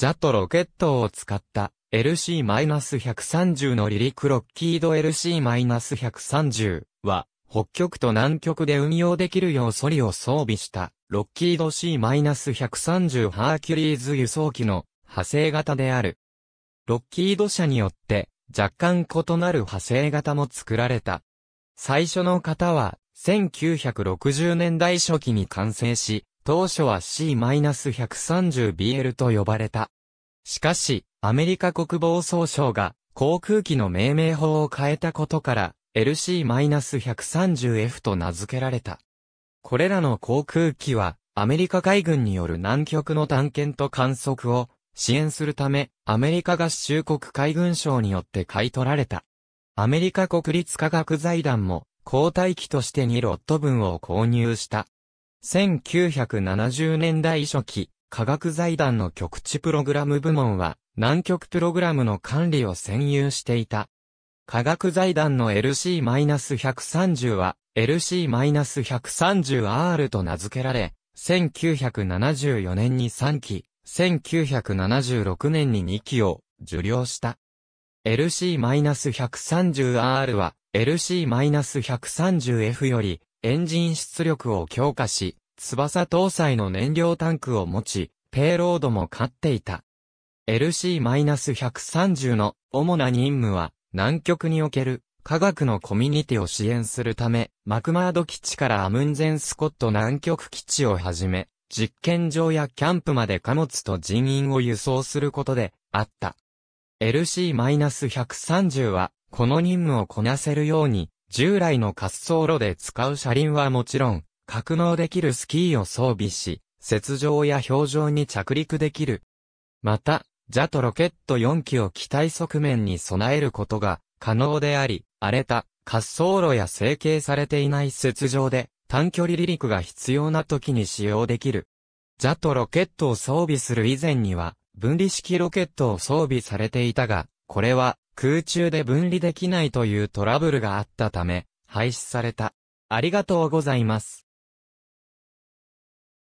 ジャとロケットを使った LC-130 の離陸ロッキード LC-130 は、北極と南極で運用できるようソリを装備したロッキード C-130 ハーキュリーズ輸送機の派生型である。ロッキード社によって若干異なる派生型も作られた。最初の型は1960年代初期に完成し、当初は C-130BL と呼ばれた。しかし、アメリカ国防総省が航空機の命名法を変えたことから LC-130F と名付けられた。これらの航空機はアメリカ海軍による南極の探検と観測を支援するためアメリカ合衆国海軍省によって買い取られた。アメリカ国立科学財団も交代機として2ロット分を購入した。1970年代初期、科学財団の局地プログラム部門は、南極プログラムの管理を占有していた。科学財団の LC-130 は、LC-130R と名付けられ、1974年に3期、1976年に2期を受領した。LC-130R は LC-130F よりエンジン出力を強化し、翼搭載の燃料タンクを持ち、ペイロードも買っていた。LC-130 の主な任務は、南極における科学のコミュニティを支援するため、マクマード基地からアムンゼンスコット南極基地をはじめ、実験場やキャンプまで貨物と人員を輸送することであった。LC-130 は、この任務をこなせるように、従来の滑走路で使う車輪はもちろん、格納できるスキーを装備し、雪上や氷上に着陸できる。また、JAT ロケット4機を機体側面に備えることが可能であり、荒れた滑走路や成形されていない雪上で短距離離陸が必要な時に使用できる。JAT ロケットを装備する以前には分離式ロケットを装備されていたが、これは空中で分離できないというトラブルがあったため、廃止された。ありがとうございます。